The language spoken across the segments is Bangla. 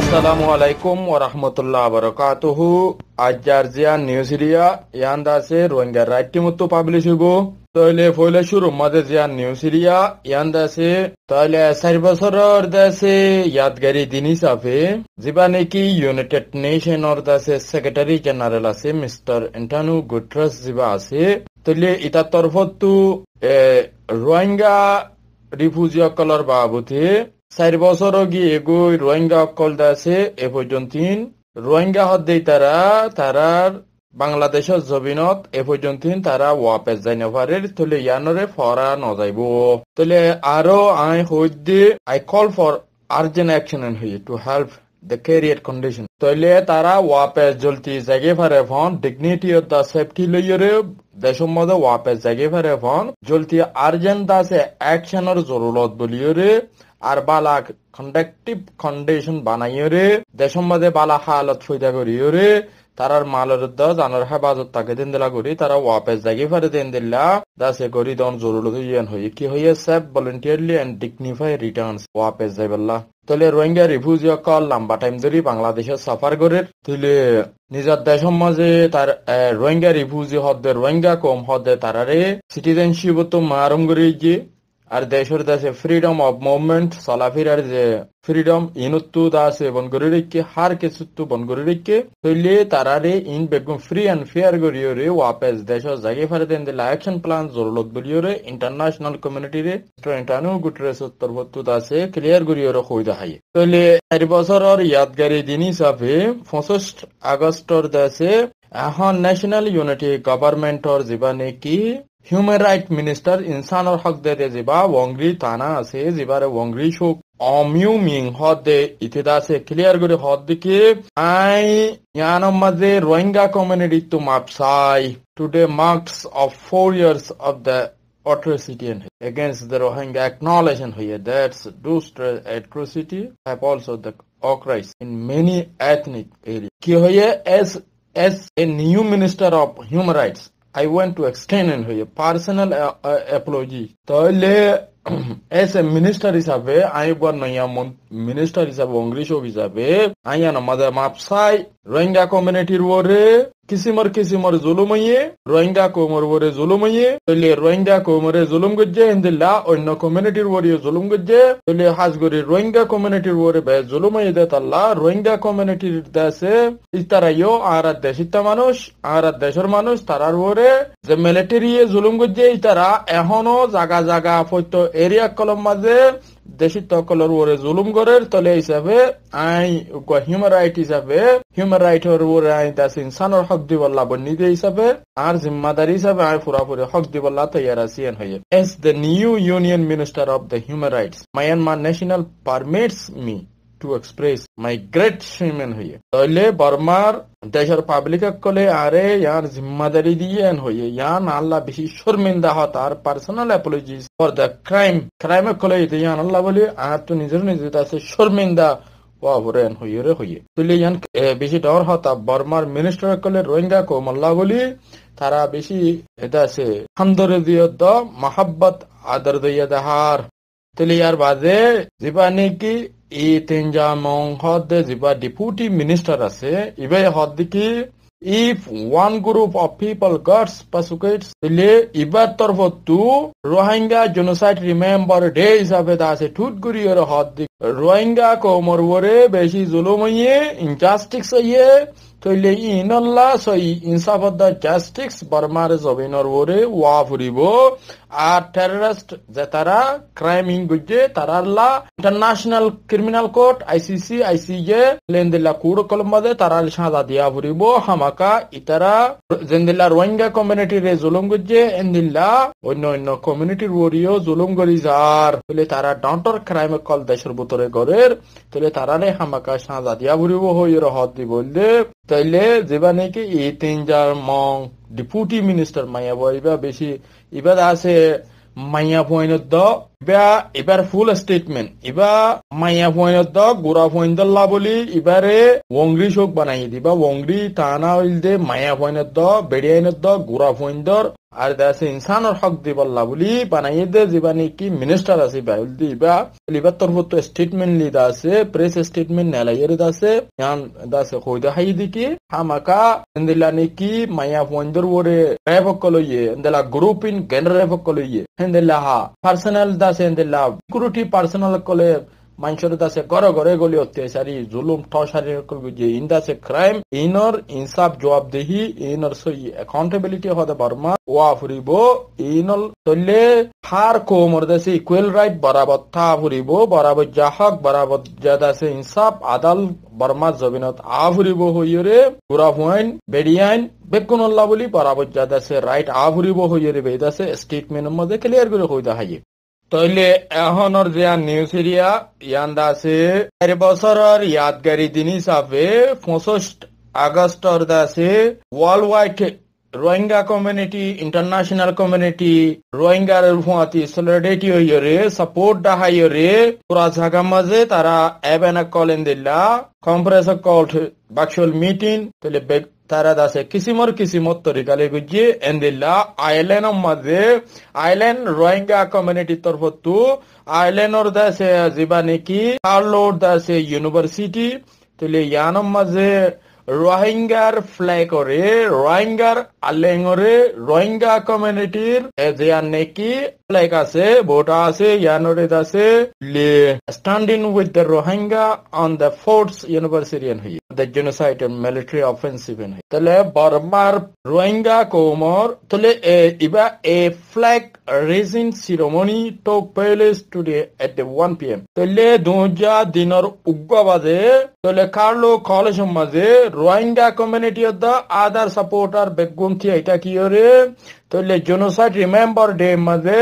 আসসালামু আলাইকুম ওরহমতুল্লাহ বরকাতুহু আজারজিয়া নিউজ সিরিয়া ইয়ান দাসে রোহিঙ্গা রাইটটি মতো পাবলিশ হইব তাহলে ফইলে শুরু মাঝে জিয়ান নিউজ সিরিয়া ইয়ান দাসে তাহলে চার বছরের দাসে ইয়াদগারি দিন হিসাবে যিবা নেকি ইউনাইটেড নেশনের দাসে সেক্রেটারি জেনারেল আছে মিস্টার এন্টানু গুট্রাস যিবা আছে তাহলে ইতার তরফত রোহিঙ্গা রিফিউজিসকলৰ বাবদে চার বছর গিয়ে গই রোহিঙ্গা অকল আছে এ পর্যন্ত রোহিঙ্গা হদ্দে তারা তারার বাংলাদেশের জবিনত এ পর্যন্ত তারা ওয়াপেস যাই নভারে তলে ইয়ানরে ফরা নজাইব তলে আরো আই হইদি I call for urgent action and he to help the career condition তলে তারা ওয়াপেস জলতি জাগে ফারে ফন ডিগনিটি অফ দ্য সেফটি লইয়রে দেশম মধ্যে ওয়াপেস জাগে ফারে ফন জলতি আর্জেন্ট দাসে অ্যাকশনের জরুরত বলিয়রে আর বালা কন্ডাক্টিভ কন্ডিশন বানাইয়রে দেশম মাঝে বালা হালত করিও রে তারার মালের দা জানার হেফাজত তাকে দিন দিলা করি তারা ওয়াপেস জাগি ফারে দিন দিলা দাসে করি দন জরুরি ইয়ান হই কি হইয়া safe voluntarily and dignify returns ওয়াপেস যাই বললা তাহলে রোহিঙ্গা রিফিউজি অকল লম্বা টাইম ধরে বাংলাদেশে সাফার করে তাহলে নিজের দেশ সমাজে তার রোহিঙ্গা রিফিউজি হদ্দে রোহিঙ্গা কম হদ্দে তারারে সিটিজেনশিপ তো মারম করে আর দেশের দেশে ফ্রিডম অফ মুভমেন্ট সলাফির আর যে ফ্রিডম ইনত্তু আছে বনগরি রেখে হার কেসুত্তু বনগরি রেখে তৈলে তারা রে ইন বেগম ফ্রি অ্যান্ড ফেয়ার গরিও রে ওয়াপেস দেশ জাগে ফারে দেন দিলা অ্যাকশন প্ল্যান জরুরত গরিও রে ইন্টারন্যাশনাল কমিউনিটি রে ট্রেন্টানু গুটরে উত্তর ভত্তু দাসে ক্লিয়ার গরিও রে হইতে হাই তৈলে চার বছরের ইয়াদগারি দিন হিসাবে পঁচিশ আগস্টর দেশে এখন ন্যাশনাল ইউনিটি গভর্নমেন্টর জীবনে কি হিউম্যান রাইট মিনিস্টার ইনসানর হক দে দে জিবা ওয়ংরি তানা আছে জিবারে ওয়ংরি শোক অমিউ মিং হদ দে ইতিদা আছে ক্লিয়ার করে হদ দিকে আই ইয়ানম মাঝে রোহিঙ্গা কমিউনিটি তো মাপসাই today marks of four years of the atrocity and against the Rohingya acknowledging here that those atrocity have also the occurred in many ethnic areas. Ki hoye as as a new minister of human rights I want to extend her personal apology. Tole as a minister hisabe aibon nayamon minister hisabe ongrisho hisabe ayana mother mapsai Rohingya community rore কিসিমর কিসিমর জুলুমইয়ে রোহিঙ্গা কোমর ওরে জুলুমইয়ে তলে রোহিঙ্গা কোমরে জুলুম গজ্জে হিন্দিল্লা অন্য কমিউনিটির ওরে জুলুম গজ্জে তলে হাজগরি রোহিঙ্গা কমিউনিটির ওরে বে জুলুমইয়ে দে তাল্লা রোহিঙ্গা কমিউনিটির দাসে ইস্তারাইও আরা দেশিতা মানুষ আরা দেশের মানুষ তারার ওরে যে মিলিটারি জুলুম গজ্জে ইতারা এখনো জাগা জাগা ফৈত এরিয়া কলম মাঝে দেশি তকলর ওরে জুলুম করে তলে হিসাবে আই হিউম্যান রাইট হিসাবে হিউম্যান রাইট এর ওরে আই তাস ইনসানর হক দিবল্লা লাভ নিজে হিসাবে আর জিম্মাদারি হিসাবে আই পুরাপুরি হক দিবল্লা তৈয়ার আছিয়েন হয়ে as the new union minister of the human rights Myanmar national permits me to express my great shame and তাহলে বর্মার দেশের পাবলিক কলে আরে ইয়ার জিম্মাদারি দিয়ে হইয়ে ইয়ান আল্লাহ বেশি শর্মিন্দা হত আর personal apologies for the crime crime কলে ইয়ান আল্লাহ বলি আর তো নিজের নিজের আছে শর্মিন্দা ওয়াবরেন হইয়ে রে হইয়ে ইয়ান বেশি ডর হতা বর্মার মিনিস্টার কলে রোহিঙ্গা কো মাল্লা বলি তারা বেশি এটা আছে হামদরে দিয়ে দ মহাব্বত আদর দিয়ে দেহার তাহলে ইয়ার বাজে জীবানি কি i tenja mong hodde jiba deputy minister ase ibe hoddiki if one group of people gets persecuted tile ibar tarfot tu rohingya genocide remember day hisabe da ase thutguri or hoddi Rohingya ওরে বেশি জুলুম হইয়ে ইনজাস্টিক্স হইয়ে তৈলে ইনল্লা সই ইনসাফত দা জাস্টিক্স বর্মার জবিনর ওরে ওয়া ফুরিব আর টেররিস্ট যে তারা ক্রাইমিং গুজে তারাল্লা international criminal court ICC ICJ লেনদিল্লা কুড় কলম্বাদে তারাল সাদা দিয়া ফুরিব হামাকা ইতারা জেন্দিল্লা রোহিঙ্গা কমিউনিটি রে জুলুম গুজে এন্দিল্লা অন্য অন্য কমিউনিটির ওরিও জুলুম গরি যার তৈলে তারা ডন্টর ক্রাইম কল দেশের অন্তরে ঘরের তাহলে তারা নেই হামাকা সাঁজা দিয়া ভরিব হই রহত দি বললে তাইলে যেবা নাকি তিন যার মং ডিপুটি মিনিস্টার মাইয়া বইবা বেশি এবার আছে মাইয়া বইনের দ ইবা এবার ফুল স্টেটমেন্ট ইবা মাইয়া দা গোড়া লা বলি এবারে ওংরি শোক বানাই দিবা ওংরি তানা হইল দে মায়া ফয়েনত বেড়িয়াইনত গোড়া ফয়েন্তর আর দেশে ইনসানর হক দিবল্লা বলি বানাই দে যেবা নেকি মিনিস্টার আছে বা হইল দিবা লিবার তরফ তো স্টেটমেন্ট লি আছে প্রেস স্টেটমেন্ট নেলাইয়ের দাসে ইয়ান দাসে কইদা হাই দিকি হামাকা ইন্দিলা নেকি মায়া ফয়েন্তর ওরে রেভক কলইয়ে ইন্দিলা গ্রুপ ইন গেন রেভক কলইয়ে ইন্দিলা হা পার্সোনাল দা ಅಸೆಂದಿಲ್ಲ ಸಿಕ್ಯೂರಿಟಿ ಪರ್ಸನಲ್ ಕೊಲೆ ಮನುಷ್ಯರದಾಸೆ ಗರ ಗರೆ ಗೋಲಿ ಅತ್ಯಾಚಾರಿ ಜುಲುಮ್ ಠಸಾರಿ ಇಂದಾಸೆ ಕ್ರೈಮ್ ಇನರ್ ಇನ್ಸಾಫ್ ಜವಾಬ್ದೇಹಿ ಇನರ್ ಸೊಯ್ ওয়া ফুরিব ইনল তলে হার কোমর রাইট বরাবর থা ফুরিব বরাবর যা হক বরাবর যা দাসে ইনসাফ আদাল বর্মা জবিনত আ ফুরিব হইরে গুরা হুয়াইন বেডিয়াইন বেকুনল্লা বলি বরাবর যা দাসে রাইট আ ফুরিব হইরে বেদাসে স্টেটমেন্টের মধ্যে ক্লিয়ার করে হইতে হাইয়ে তইলে এখনর যা নিউজ এরিয়া ইয়ান দাসে চার বছরের ইয়াদগারি দিন হিসাবে পঁচিশ আগস্টর দাসে worldwide Rohingya community international community রোহিঙ্গার ফুয়াতি সলিডারিটি হইয়রে সাপোর্ট ডাহাইয়রে পুরা জাগা মাঝে তারা এবেনা কলেন দিলা কম্প্রেসর কল বাকশল মিটিং তলে তারা দাসে কিসিমর কিসিমত তরিকালে গুজি এন্দিল্লা আইল্যান্ড মাঝে আইল্যান্ড রোহিঙ্গা কমিউনিটি তরফ তু আইল্যান্ডর দাসে যিবা নেকি কার্লোর দাসে ইউনিভার্সিটি তুলে ইয়ানম মাঝে রোহিঙ্গার ফ্ল্যাগরে রোহিঙ্গার আলেঙ্গরে রোহিঙ্গা কমিউনিটির যে নেকি লাইক আছে বোট আছে ইয়ানোরেদ আছে standing with the Rohingya on the fourth ইউনিভার্সিটিয়ান হই the genocide and military offensive এন হই তাহলে বর্মার রোহিঙ্গা কৌমর তাহলে ইবা এ ফ্ল্যাগ রেজিং সিরোমনি টক palace today at one P M তাহলে দু হাজার দিনের উগ্রবাদে তাহলে কার্লো কলেজ মাঝে Rohingya community of the other supporter বেগুন্থী এটা কি করে তাহলে জেনোসাইড রিমেম্বার ডে মাঝে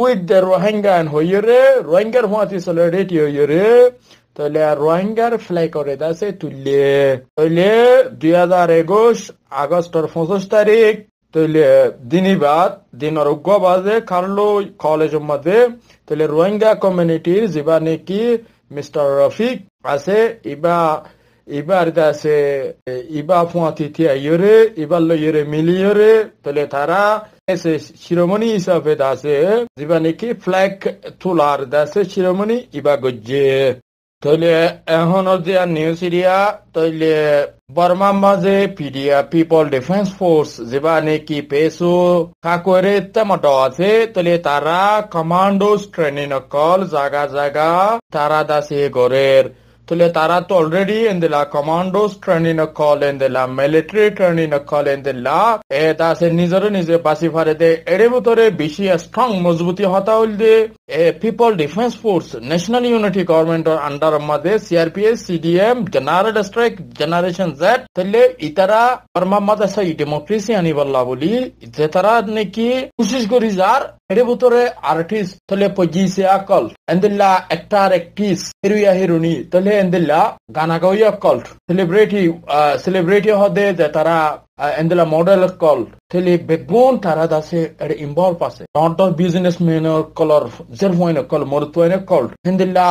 উইথ দ্য রোহিঙ্গা রে রোহিঙ্গার হুঁয়াতি সলিডারিটি হইরে তাহলে রোহিঙ্গার ফ্লাই করে দাসে তুললে তাহলে দুই হাজার একুশ আগস্টর পঁচিশ তারিখ তাহলে দিনই বাদ দিনের উগ্র বাজে খারলো কলেজ মাঝে তাহলে রোহিঙ্গা কমিউনিটির জীবা নাকি মিস্টার রফিক আছে ইবা এবার আছে ইবা ফুয়াতি তিয়াইরে ইবার লইরে মিলিয়রে তাহলে তারা এসে শিরোমণি হিসাবে দাসে যেবা নাকি ফ্ল্যাগ তোলার দাসে শিরোমণি ইবা গজ্জে তাহলে এখন যে নিউ সিরিয়া তাহলে বর্মা মাঝে পিডিয়া পিপল ডিফেন্স ফোর্স যেবা নাকি পেসু কাকরে তেমট আছে তাহলে তারা কমান্ডোস ট্রেনিং কল জাগা জাগা তারা দাসে গড়ের তাহলে তারা তো অলরেডি এন্দেলা কমান্ডো ট্রেনিং কল এন্দেলা মিলিটারি ট্রেনিং কল এন্দেলা এটা আছে সে নিজে বাসি ফারে দে এর ভিতরে বেশি স্ট্রং মজবুতি হতা হইল the people defence force national unity government under মধ্যে CRPS CDM general strike generation Z তাহলে ইতারা পরমাম্মা দেশাই ডেমোক্রেসি আনিবল্লা বলি যে তারা নাকি কুশিস করি যার এর ভিতরে আর্টিস্ট তাহলে পজিসে আকল এন্দিল্লা একটার একটিস হিরুয়া হিরুনি তাহলে এন্দিল্লা গানা গাওয়া কল সেলিব্রিটি সেলিব্রিটি হদে যে তারা uh, en della model called tele begon tara da se er involve pase don't of business men or color zer hoine call mor to ene called en della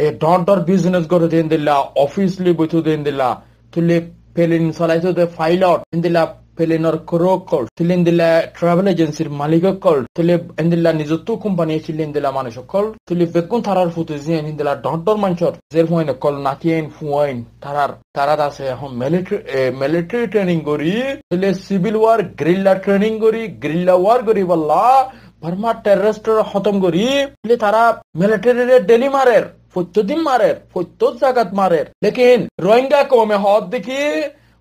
e don't or business gore den della office li butu den della tele pelin salaito de file out en della ಫೆಲಿನರ್ ಕೊರೋಕೊಳ್ ತಿಲಿಂದಿಲ್ಲ ಟ್ರಾವೆಲ್ ಏಜೆನ್ಸಿರ್ ಮಾಲೀಕಕೊಳ್ ತಿಲಿ ಎಂದಿಲ್ಲ ನಿಜತ್ತು ಕುಂಪನಿ ತಿಲಿಂದಿಲ್ಲ ಮನುಷ್ಯಕೊಳ್ ತಿಲಿ ಬೆಕ್ಕುನ್ ತಾರಾರ್ ಫುತಿಸಿ ಏನಿಂದಿಲ್ಲ ಡಾಟ್ ಡೋರ್ ಮಂಚರ್ ಜೇರ್ ಫೋಯಿನ ಕೊಲ್ ನಾಕಿಯೇನ್ ಫುವೈನ್ ತಾರಾರ್ তারাত আছে এখন মিলিটারি মিলিটারি ট্রেনিং করি তাহলে সিভিল ওয়ার গ্রিল্লা ট্রেনিং করি গ্রিল্লা ওয়ার করি বললা ভার্মা টেররিস্টর খতম করি তাহলে তারা মিলিটারি ডেলি মারের প্রত্যেকদিন মারের প্রত্যেক জায়গাত মারের লেকিন রোহিঙ্গা কমে হওয়ার দেখি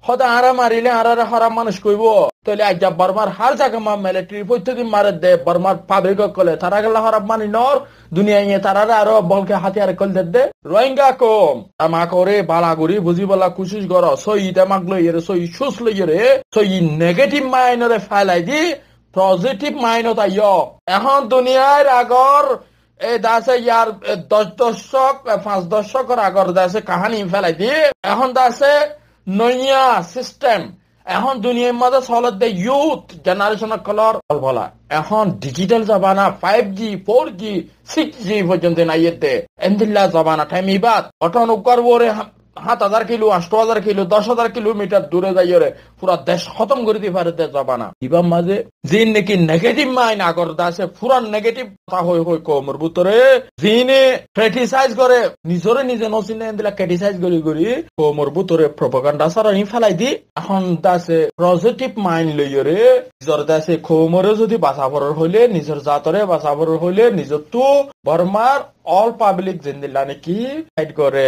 হদা আরা মারিলে আরারে হারাম মানুষ কইব তাহলে আজ্ঞা বর্মার হার জায়গা মা মিলিটারি প্রত্যেকদিন মারে দে বর্মার পাবলিক কলে তারা গেলা হারাম মানি নর দুনিয়া ইয়ে তারা আরো বলকে হাতিয়ার কল দে দে রোহিঙ্গা কম আমা করে বুঝি বলা কুশিস গর সই দেমাক লই রে সই সুস লই রে সই নেগেটিভ মাইনরে ফাইলাই দি পজিটিভ মাইনত আইয় এখন দুনিয়ার আগর এই দাসে ইয়ার দশ দশক পাঁচ দশকর আগর দাসে কাহানি ফেলাই দি এখন দাসে নয়া সিস্টেম এখন দুনিয়ার মাঝে সহলত দে ইউথ জেনারেশন কলর বলা এখন ডিজিটাল জমানা five G four G six G পর্যন্ত নাই এতে এন্দিল্লা জমানা টাইম ইবাদ অটন উকার ওরে সাত হাজার কিলো আষ্ট হাজার কিলো দশ হাজার কিলোমিটার দূরে যাইয়রে পুরা দেশ খতম করে দিতে পারতে যাবা না ইবার মাঝে জিন নাকি নেগেটিভ মাইন আগর দাসে পুরা নেগেটিভ কথা হয়ে হয়ে কমর ভিতরে জিনে ক্রিটিসাইজ করে নিজরে নিজে নচিনে এদিলা ক্রিটিসাইজ করি করি কমর ভিতরে প্রপাগান্ডা সারানি ফেলাই দি এখন দাসে পজিটিভ মাইন লইয়রে নিজর দাসে কমরে যদি বাঁচাবর হইলে নিজের জাতরে বাঁচাবর হইলে নিজর বর্মার অল পাবলিক জিন্দিল্লা নাকি ফাইট করে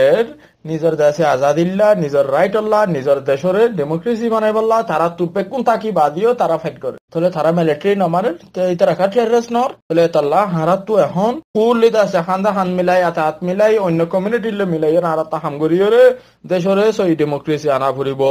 নিজের দেশে আজাদিল্লা নিজের রাইট আল্লাহ নিজের দেশের ডেমোক্রেসি বানাই বললা তারা তুপে কোন তাকি বাদিও তারা ফাইট করে তাহলে তারা মিলিটারি নমারে তারা কাটি রেস নর তাহলে তাল্লা হারা তো এখন কুল আছে হান্দা হান মিলাই আতা হাত মিলাই অন্য কমিউনিটির মিলাই আর তা হাম করিও রে দেশরে সই ডেমোক্রেসি আনা ফুরিব